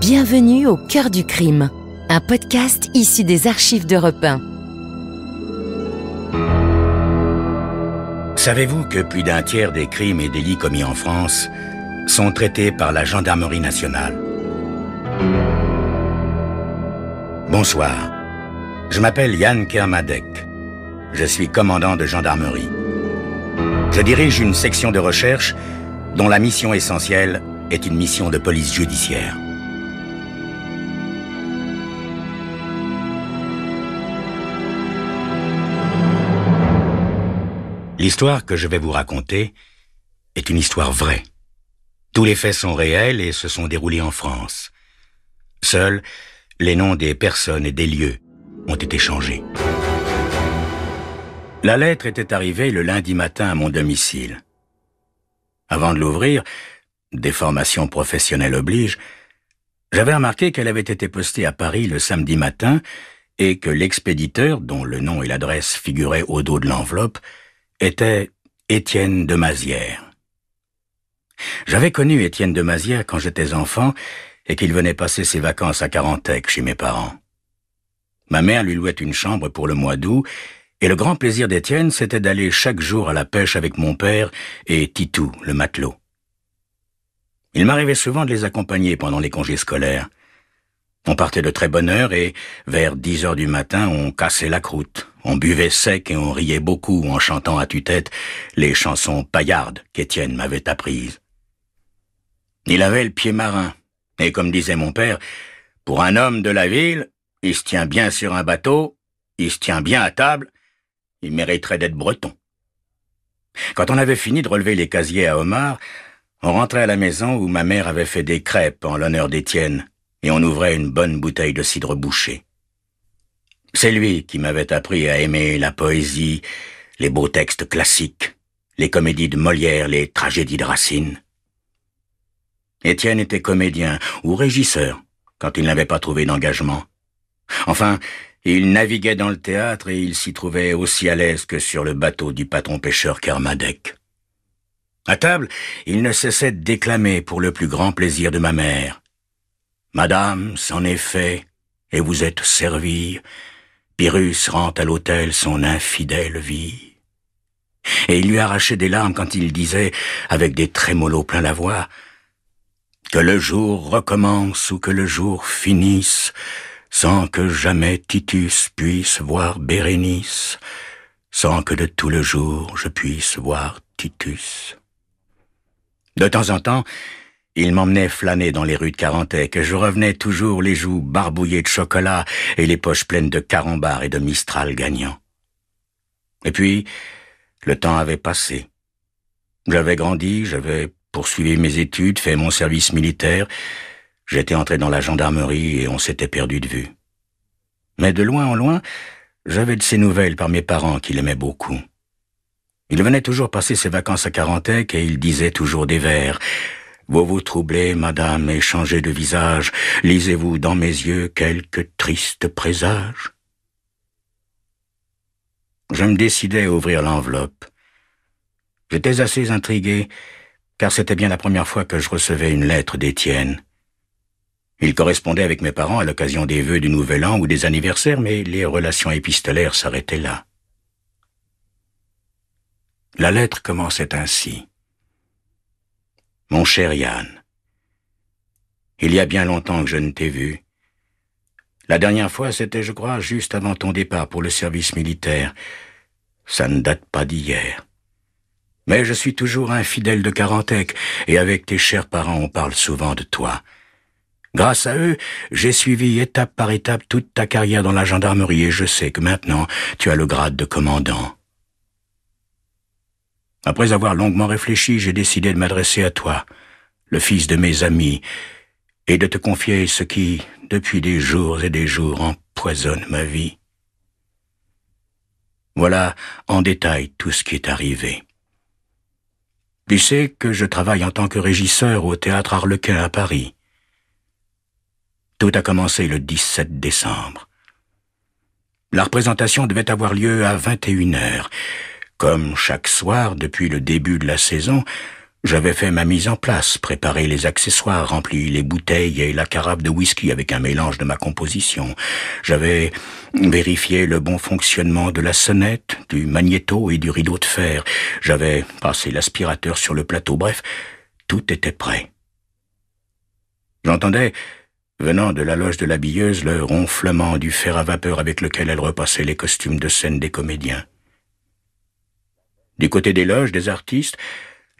Bienvenue au cœur du crime, un podcast issu des archives d'Europe 1. Savez-vous que plus d'un tiers des crimes et délits commis en France sont traités par la gendarmerie nationale Bonsoir, je m'appelle Yann Kermadec. Je suis commandant de gendarmerie. Je dirige une section de recherche dont la mission essentielle est une mission de police judiciaire. L'histoire que je vais vous raconter est une histoire vraie. Tous les faits sont réels et se sont déroulés en France. Seuls, les noms des personnes et des lieux ont été changés. La lettre était arrivée le lundi matin à mon domicile. Avant de l'ouvrir, des formations professionnelles obligent, j'avais remarqué qu'elle avait été postée à Paris le samedi matin et que l'expéditeur, dont le nom et l'adresse figuraient au dos de l'enveloppe, était Étienne de Mazière. J'avais connu Étienne de Mazière quand j'étais enfant et qu'il venait passer ses vacances à Carantec chez mes parents. Ma mère lui louait une chambre pour le mois d'août et le grand plaisir d'Étienne c'était d'aller chaque jour à la pêche avec mon père et Titou, le matelot. Il m'arrivait souvent de les accompagner pendant les congés scolaires. On partait de très bonne heure et, vers dix heures du matin, on cassait la croûte. On buvait sec et on riait beaucoup en chantant à tue-tête les chansons paillardes qu'Étienne m'avait apprises. Il avait le pied marin, et comme disait mon père, pour un homme de la ville, il se tient bien sur un bateau, il se tient bien à table, il mériterait d'être breton. Quand on avait fini de relever les casiers à Omar, on rentrait à la maison où ma mère avait fait des crêpes en l'honneur d'Étienne et on ouvrait une bonne bouteille de cidre bouché. C'est lui qui m'avait appris à aimer la poésie, les beaux textes classiques, les comédies de Molière, les tragédies de Racine. Étienne était comédien ou régisseur quand il n'avait pas trouvé d'engagement. Enfin, il naviguait dans le théâtre et il s'y trouvait aussi à l'aise que sur le bateau du patron pêcheur Kermadec. À table, il ne cessait de déclamer pour le plus grand plaisir de ma mère. Madame c'en est fait, et vous êtes servie. Pyrrhus rend à l'hôtel son infidèle vie. Et il lui arrachait des larmes quand il disait, avec des trémolos plein la voix, que le jour recommence ou que le jour finisse, sans que jamais Titus puisse voir Bérénice, sans que de tout le jour je puisse voir Titus. De temps en temps, il m'emmenait flâner dans les rues de Carantec je revenais toujours les joues barbouillées de chocolat et les poches pleines de carambars et de mistral gagnant. Et puis, le temps avait passé. J'avais grandi, j'avais poursuivi mes études, fait mon service militaire, j'étais entré dans la gendarmerie et on s'était perdu de vue. Mais de loin en loin, j'avais de ses nouvelles par mes parents qu'il aimait beaucoup. Il venait toujours passer ses vacances à Carantec et il disait toujours des vers. Vous vous troublez, madame, et changez de visage, lisez-vous dans mes yeux quelque triste présage Je me décidai à ouvrir l'enveloppe. J'étais assez intrigué, car c'était bien la première fois que je recevais une lettre d'Étienne. Il correspondait avec mes parents à l'occasion des vœux du Nouvel An ou des anniversaires, mais les relations épistolaires s'arrêtaient là. La lettre commençait ainsi. Mon cher Yann, il y a bien longtemps que je ne t'ai vu. La dernière fois, c'était, je crois, juste avant ton départ pour le service militaire. Ça ne date pas d'hier. Mais je suis toujours un fidèle de Carantec, et avec tes chers parents, on parle souvent de toi. Grâce à eux, j'ai suivi étape par étape toute ta carrière dans la gendarmerie, et je sais que maintenant, tu as le grade de commandant. Après avoir longuement réfléchi, j'ai décidé de m'adresser à toi, le fils de mes amis, et de te confier ce qui, depuis des jours et des jours, empoisonne ma vie. Voilà en détail tout ce qui est arrivé. Tu sais que je travaille en tant que régisseur au théâtre Arlequin à Paris. Tout a commencé le 17 décembre. La représentation devait avoir lieu à 21 heures. Comme chaque soir, depuis le début de la saison, j'avais fait ma mise en place, préparé les accessoires, rempli les bouteilles et la carafe de whisky avec un mélange de ma composition. J'avais vérifié le bon fonctionnement de la sonnette, du magnéto et du rideau de fer. J'avais passé l'aspirateur sur le plateau. Bref, tout était prêt. J'entendais, venant de la loge de l'habilleuse, le ronflement du fer à vapeur avec lequel elle repassait les costumes de scène des comédiens. Du côté des loges, des artistes,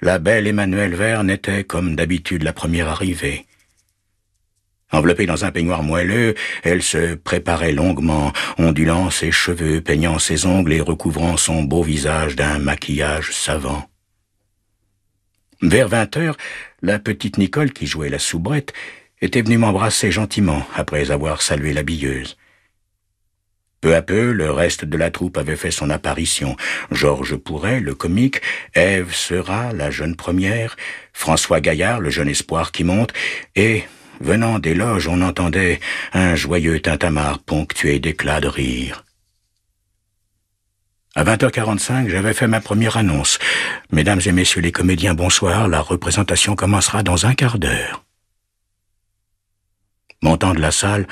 la belle Emmanuelle Verne était, comme d'habitude, la première arrivée. Enveloppée dans un peignoir moelleux, elle se préparait longuement, ondulant ses cheveux, peignant ses ongles et recouvrant son beau visage d'un maquillage savant. Vers vingt heures, la petite Nicole, qui jouait la soubrette, était venue m'embrasser gentiment après avoir salué la billeuse. Peu à peu, le reste de la troupe avait fait son apparition. Georges Pourret, le comique, Ève Sera, la jeune première, François Gaillard, le jeune espoir qui monte, et, venant des loges, on entendait un joyeux tintamarre ponctué d'éclats de rire. À 20h45, j'avais fait ma première annonce. Mesdames et messieurs les comédiens, bonsoir, la représentation commencera dans un quart d'heure. Montant de la salle,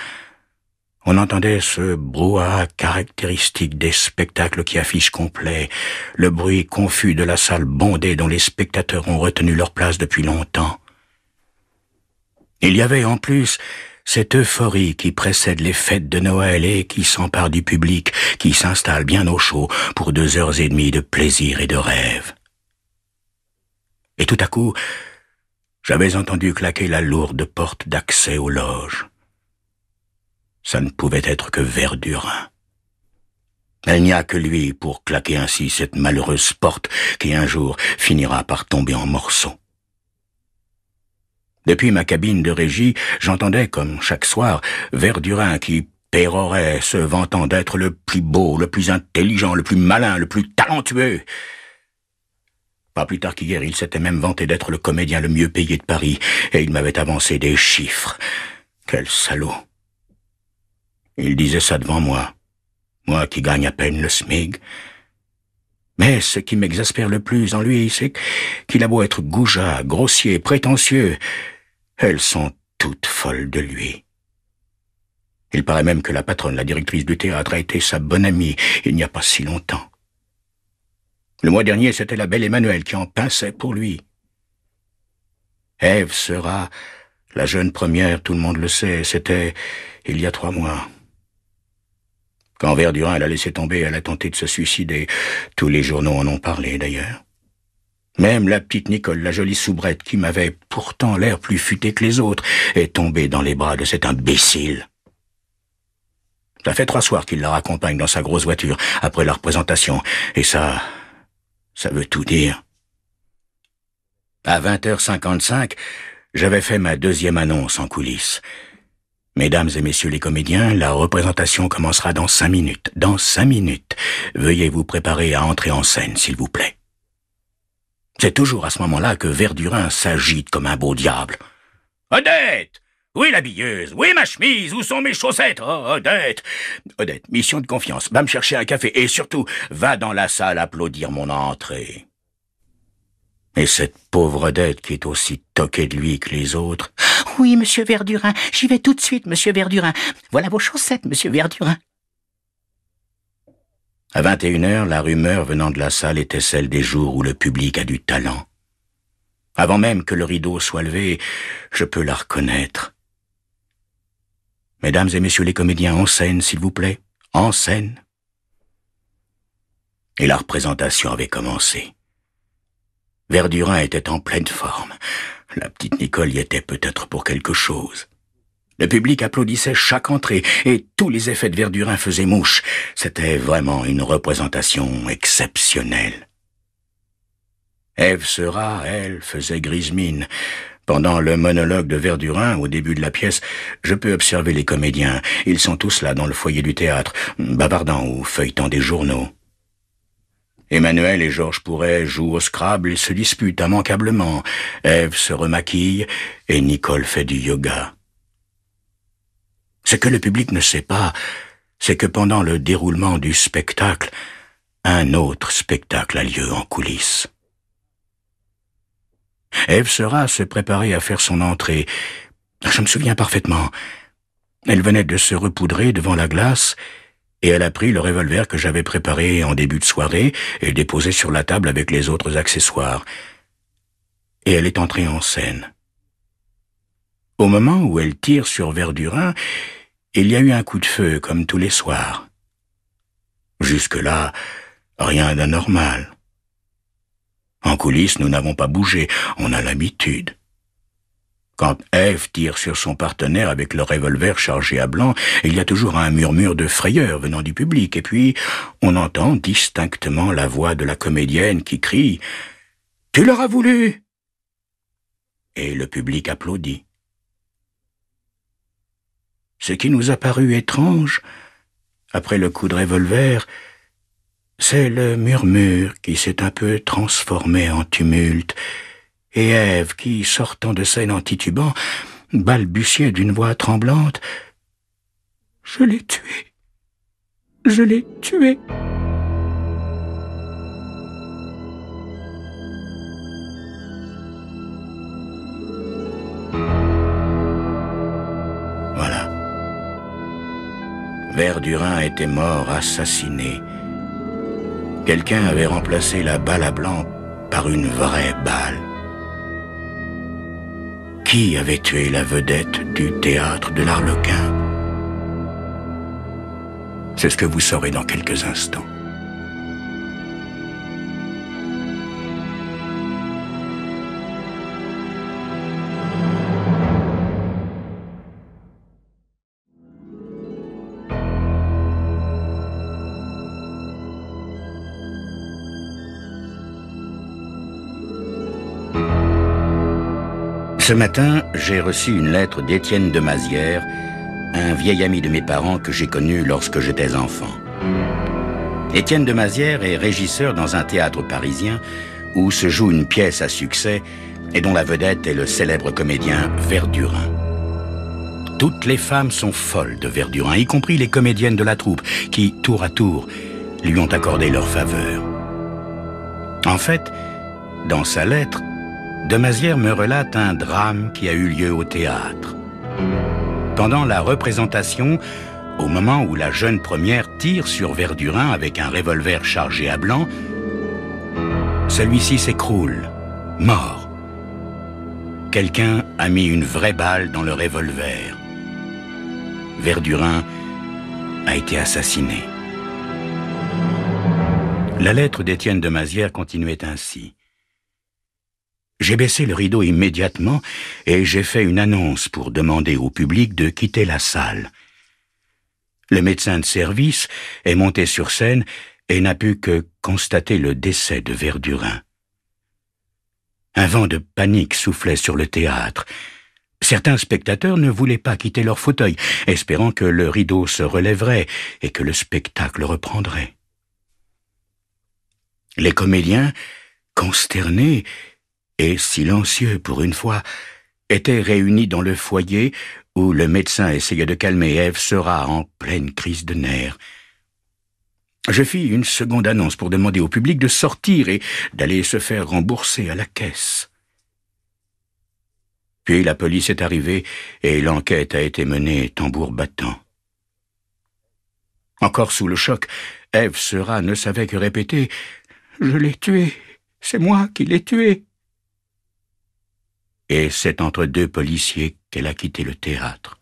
on entendait ce brouhaha caractéristique des spectacles qui affichent complet, le bruit confus de la salle bondée dont les spectateurs ont retenu leur place depuis longtemps. Il y avait en plus cette euphorie qui précède les fêtes de Noël et qui s'empare du public, qui s'installe bien au chaud pour deux heures et demie de plaisir et de rêve. Et tout à coup, j'avais entendu claquer la lourde porte d'accès aux loges ça ne pouvait être que Verdurin. Il n'y a que lui pour claquer ainsi cette malheureuse porte qui un jour finira par tomber en morceaux. Depuis ma cabine de régie, j'entendais, comme chaque soir, Verdurin qui pérorait, se vantant d'être le plus beau, le plus intelligent, le plus malin, le plus talentueux. Pas plus tard qu'hier, il s'était même vanté d'être le comédien le mieux payé de Paris, et il m'avait avancé des chiffres. Quel salaud il disait ça devant moi, moi qui gagne à peine le SMIG. Mais ce qui m'exaspère le plus en lui, c'est qu'il a beau être goujat, grossier, prétentieux, elles sont toutes folles de lui. Il paraît même que la patronne, la directrice du théâtre, a été sa bonne amie il n'y a pas si longtemps. Le mois dernier, c'était la belle Emmanuelle qui en pinçait pour lui. Ève sera la jeune première, tout le monde le sait, c'était il y a trois mois. Quand Verdurin l'a laissé tomber, elle a tenté de se suicider. Tous les journaux en ont parlé, d'ailleurs. Même la petite Nicole, la jolie soubrette, qui m'avait pourtant l'air plus futée que les autres, est tombée dans les bras de cet imbécile. Ça fait trois soirs qu'il la raccompagne dans sa grosse voiture, après la représentation, et ça... ça veut tout dire. À 20h55, j'avais fait ma deuxième annonce en coulisses. Mesdames et messieurs les comédiens, la représentation commencera dans cinq minutes. Dans cinq minutes. Veuillez vous préparer à entrer en scène, s'il vous plaît. C'est toujours à ce moment-là que Verdurin s'agite comme un beau diable. Odette! Oui, l'habilleuse. Oui, ma chemise. Où sont mes chaussettes? Oh, Odette. Odette, mission de confiance. Va me chercher un café et surtout, va dans la salle applaudir mon entrée. Et cette pauvre dette qui est aussi toquée de lui que les autres. Oui, monsieur Verdurin, j'y vais tout de suite, monsieur Verdurin. Voilà vos chaussettes, monsieur Verdurin. À 21 heures, la rumeur venant de la salle était celle des jours où le public a du talent. Avant même que le rideau soit levé, je peux la reconnaître. Mesdames et messieurs les comédiens, en scène, s'il vous plaît, en scène. Et la représentation avait commencé. Verdurin était en pleine forme. La petite Nicole y était peut-être pour quelque chose. Le public applaudissait chaque entrée et tous les effets de Verdurin faisaient mouche. C'était vraiment une représentation exceptionnelle. Ève Sera, elle, faisait grise mine. Pendant le monologue de Verdurin, au début de la pièce, je peux observer les comédiens. Ils sont tous là dans le foyer du théâtre, bavardant ou feuilletant des journaux. Emmanuel et Georges Pourret jouent au Scrabble et se disputent immanquablement. Eve se remaquille et Nicole fait du yoga. Ce que le public ne sait pas, c'est que pendant le déroulement du spectacle, un autre spectacle a lieu en coulisses. Eve sera se préparer à faire son entrée. Je me souviens parfaitement. Elle venait de se repoudrer devant la glace et elle a pris le revolver que j'avais préparé en début de soirée et déposé sur la table avec les autres accessoires. Et elle est entrée en scène. Au moment où elle tire sur Verdurin, il y a eu un coup de feu comme tous les soirs. Jusque-là, rien d'anormal. En coulisses, nous n'avons pas bougé, on a l'habitude. Quand Eve tire sur son partenaire avec le revolver chargé à blanc, il y a toujours un murmure de frayeur venant du public, et puis on entend distinctement la voix de la comédienne qui crie ⁇ Tu l'auras voulu !⁇ Et le public applaudit. Ce qui nous a paru étrange, après le coup de revolver, c'est le murmure qui s'est un peu transformé en tumulte, et Ève qui, sortant de scène en titubant, balbutiait d'une voix tremblante « Je l'ai tué Je l'ai tué !» Voilà. Verdurin était mort, assassiné. Quelqu'un avait remplacé la balle à blanc par une vraie balle. Qui avait tué la vedette du théâtre de l'Arlequin C'est ce que vous saurez dans quelques instants. Ce matin, j'ai reçu une lettre d'Étienne de Mazière, un vieil ami de mes parents que j'ai connu lorsque j'étais enfant. Étienne de Mazière est régisseur dans un théâtre parisien où se joue une pièce à succès et dont la vedette est le célèbre comédien Verdurin. Toutes les femmes sont folles de Verdurin, y compris les comédiennes de la troupe, qui, tour à tour, lui ont accordé leur faveur. En fait, dans sa lettre, de me relate un drame qui a eu lieu au théâtre. Pendant la représentation, au moment où la jeune première tire sur Verdurin avec un revolver chargé à blanc, celui-ci s'écroule, mort. Quelqu'un a mis une vraie balle dans le revolver. Verdurin a été assassiné. La lettre d'Étienne de Mazière continuait ainsi. J'ai baissé le rideau immédiatement et j'ai fait une annonce pour demander au public de quitter la salle. Le médecin de service est monté sur scène et n'a pu que constater le décès de Verdurin. Un vent de panique soufflait sur le théâtre. Certains spectateurs ne voulaient pas quitter leur fauteuil, espérant que le rideau se relèverait et que le spectacle reprendrait. Les comédiens, consternés, et silencieux pour une fois, étaient réunis dans le foyer où le médecin essayait de calmer Ève sera en pleine crise de nerfs. Je fis une seconde annonce pour demander au public de sortir et d'aller se faire rembourser à la caisse. Puis la police est arrivée et l'enquête a été menée tambour battant. Encore sous le choc, Ève Sera ne savait que répéter ⁇ Je l'ai tué, c'est moi qui l'ai tué !⁇ et c'est entre deux policiers qu'elle a quitté le théâtre.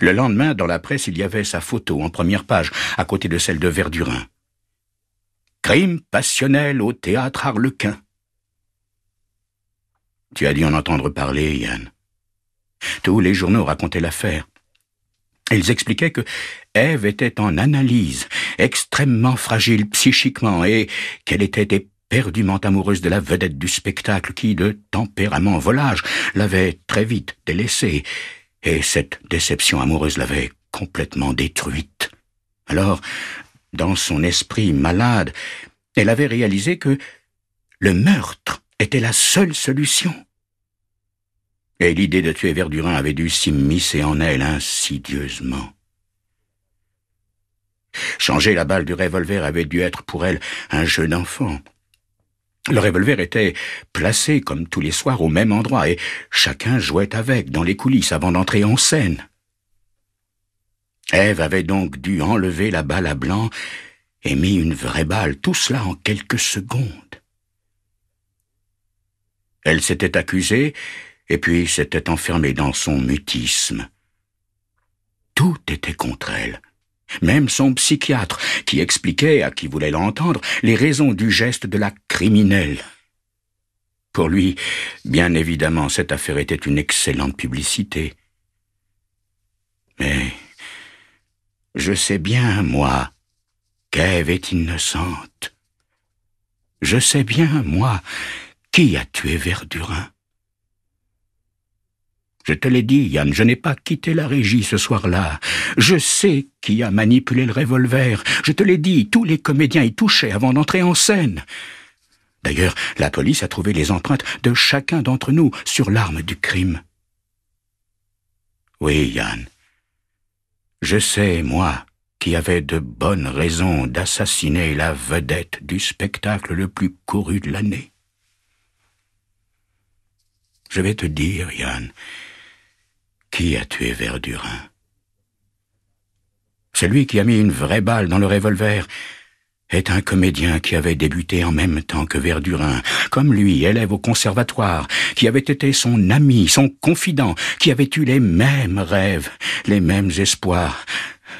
Le lendemain, dans la presse, il y avait sa photo en première page, à côté de celle de Verdurin. Crime passionnel au théâtre Harlequin. Tu as dû en entendre parler, Yann. Tous les journaux racontaient l'affaire. Ils expliquaient que Ève était en analyse, extrêmement fragile psychiquement, et qu'elle était perdument amoureuse de la vedette du spectacle qui, de tempérament volage, l'avait très vite délaissée, et cette déception amoureuse l'avait complètement détruite. Alors, dans son esprit malade, elle avait réalisé que le meurtre était la seule solution. Et l'idée de tuer Verdurin avait dû s'immiscer en elle insidieusement. Changer la balle du revolver avait dû être pour elle un jeu d'enfant. Le revolver était placé comme tous les soirs au même endroit et chacun jouait avec dans les coulisses avant d'entrer en scène. Ève avait donc dû enlever la balle à blanc et mis une vraie balle, tout cela en quelques secondes. Elle s'était accusée et puis s'était enfermée dans son mutisme. Tout était contre elle. Même son psychiatre, qui expliquait à qui voulait l'entendre les raisons du geste de la criminelle. Pour lui, bien évidemment, cette affaire était une excellente publicité. Mais je sais bien, moi, qu'Ève est innocente. Je sais bien, moi, qui a tué Verdurin. Je te l'ai dit, Yann, je n'ai pas quitté la régie ce soir-là. Je sais qui a manipulé le revolver. Je te l'ai dit, tous les comédiens y touchaient avant d'entrer en scène. D'ailleurs, la police a trouvé les empreintes de chacun d'entre nous sur l'arme du crime. Oui, Yann. Je sais, moi, qui avait de bonnes raisons d'assassiner la vedette du spectacle le plus couru de l'année. Je vais te dire, Yann, qui a tué Verdurin Celui qui a mis une vraie balle dans le revolver est un comédien qui avait débuté en même temps que Verdurin, comme lui, élève au conservatoire, qui avait été son ami, son confident, qui avait eu les mêmes rêves, les mêmes espoirs,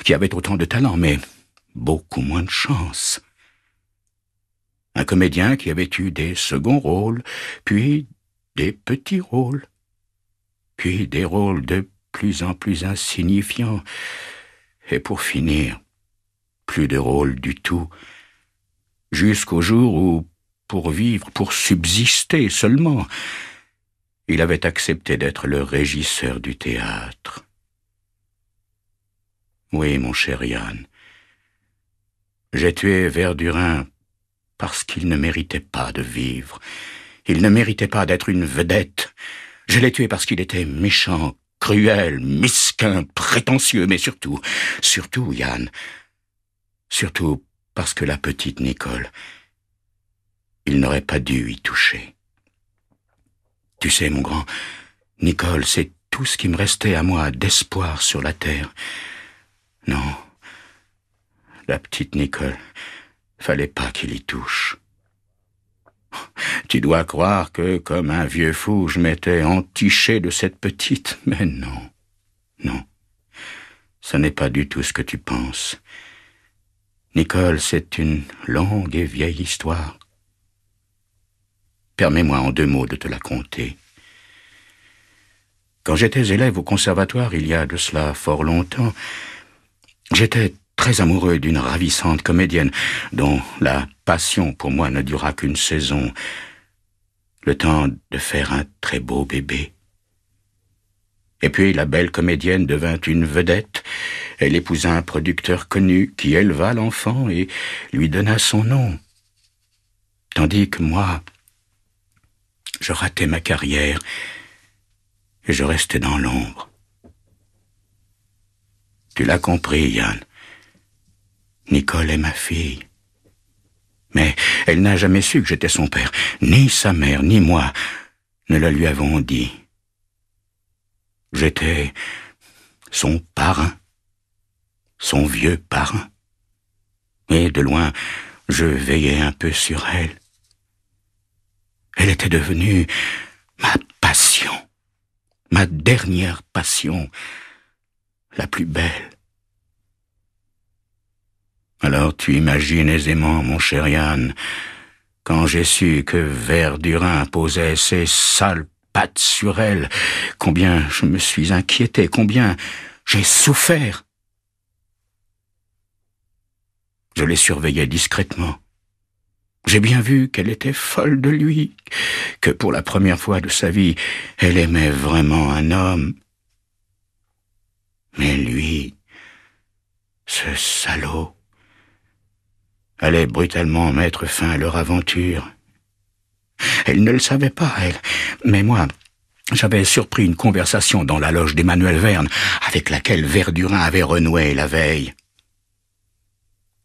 qui avait autant de talent, mais beaucoup moins de chance. Un comédien qui avait eu des seconds rôles, puis des petits rôles, puis des rôles de plus en plus insignifiants, et pour finir, plus de rôles du tout, jusqu'au jour où, pour vivre, pour subsister seulement, il avait accepté d'être le régisseur du théâtre. Oui, mon cher Yann, j'ai tué Verdurin parce qu'il ne méritait pas de vivre, il ne méritait pas d'être une vedette, je l'ai tué parce qu'il était méchant, cruel, mesquin, prétentieux, mais surtout, surtout, Yann, surtout parce que la petite Nicole, il n'aurait pas dû y toucher. Tu sais, mon grand, Nicole, c'est tout ce qui me restait à moi d'espoir sur la terre. Non, la petite Nicole, fallait pas qu'il y touche. Tu dois croire que, comme un vieux fou, je m'étais entiché de cette petite, mais non, non. Ce n'est pas du tout ce que tu penses. Nicole, c'est une longue et vieille histoire. Permets-moi en deux mots de te la conter. Quand j'étais élève au conservatoire, il y a de cela fort longtemps, j'étais très amoureux d'une ravissante comédienne, dont la passion pour moi ne dura qu'une saison, le temps de faire un très beau bébé. Et puis la belle comédienne devint une vedette, elle épousa un producteur connu qui éleva l'enfant et lui donna son nom. Tandis que moi, je ratais ma carrière et je restais dans l'ombre. Tu l'as compris, Yann. Nicole est ma fille. Mais elle n'a jamais su que j'étais son père. Ni sa mère, ni moi ne la lui avons dit. J'étais son parrain, son vieux parrain. Et de loin, je veillais un peu sur elle. Elle était devenue ma passion, ma dernière passion, la plus belle. Alors tu imagines aisément, mon cher Yann, quand j'ai su que Verdurin posait ses sales pattes sur elle, combien je me suis inquiété, combien j'ai souffert. Je l'ai surveillais discrètement. J'ai bien vu qu'elle était folle de lui, que pour la première fois de sa vie, elle aimait vraiment un homme. Mais lui, ce salaud, allait brutalement mettre fin à leur aventure. Elle ne le savait pas, elle, mais moi, j'avais surpris une conversation dans la loge d'Emmanuel Verne, avec laquelle Verdurin avait renoué la veille.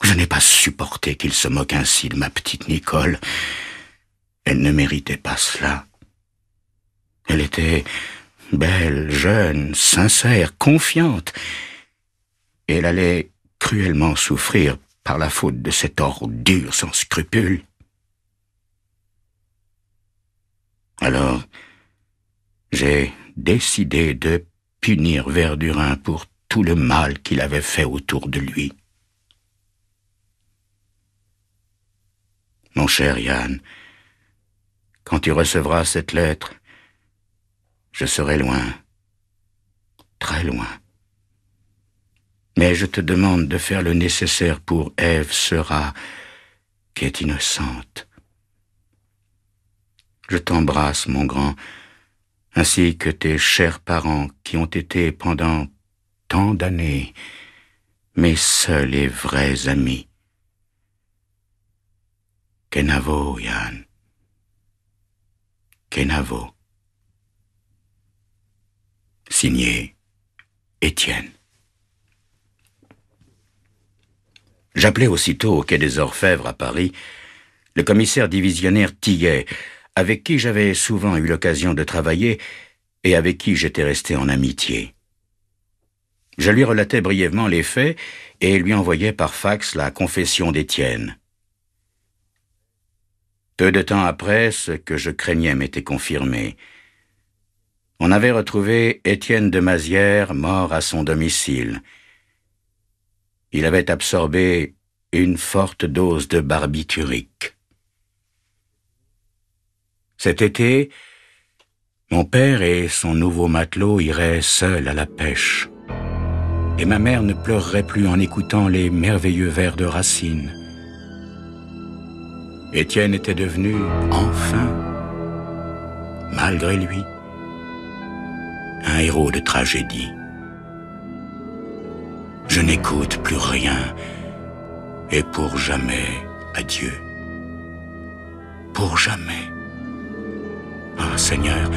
Je n'ai pas supporté qu'il se moque ainsi de ma petite Nicole. Elle ne méritait pas cela. Elle était belle, jeune, sincère, confiante. elle allait cruellement souffrir par la faute de cette ordure sans scrupule. Alors, j'ai décidé de punir Verdurin pour tout le mal qu'il avait fait autour de lui. Mon cher Yann, quand tu recevras cette lettre, je serai loin, très loin mais je te demande de faire le nécessaire pour Ève sera, qui est innocente. Je t'embrasse, mon grand, ainsi que tes chers parents qui ont été pendant tant d'années mes seuls et vrais amis. Kenavo, Yann. Kenavo. Signé Étienne. J'appelai aussitôt au quai des Orfèvres à Paris le commissaire divisionnaire Tillet, avec qui j'avais souvent eu l'occasion de travailler et avec qui j'étais resté en amitié. Je lui relatais brièvement les faits et lui envoyai par fax la confession d'Étienne. Peu de temps après, ce que je craignais m'était confirmé. On avait retrouvé Étienne de Mazières mort à son domicile, il avait absorbé une forte dose de barbiturique. Cet été, mon père et son nouveau matelot iraient seuls à la pêche. Et ma mère ne pleurerait plus en écoutant les merveilleux vers de Racine. Étienne était devenu, enfin, malgré lui, un héros de tragédie je n'écoute plus rien, et pour jamais, adieu. Pour jamais. Ah Seigneur,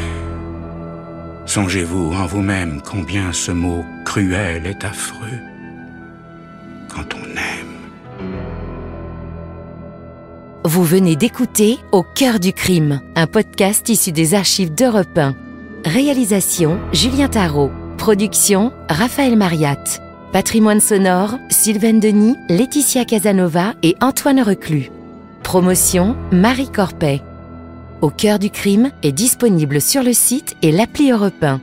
songez-vous en vous-même combien ce mot cruel est affreux quand on aime. Vous venez d'écouter Au cœur du crime, un podcast issu des archives d'Europe 1. Réalisation Julien Tarot. Production Raphaël Mariatte. Patrimoine sonore, Sylvain Denis, Laetitia Casanova et Antoine Reclus. Promotion, Marie Corpet. Au cœur du crime est disponible sur le site et l'appli Europe 1.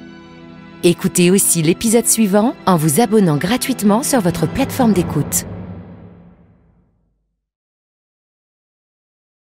Écoutez aussi l'épisode suivant en vous abonnant gratuitement sur votre plateforme d'écoute.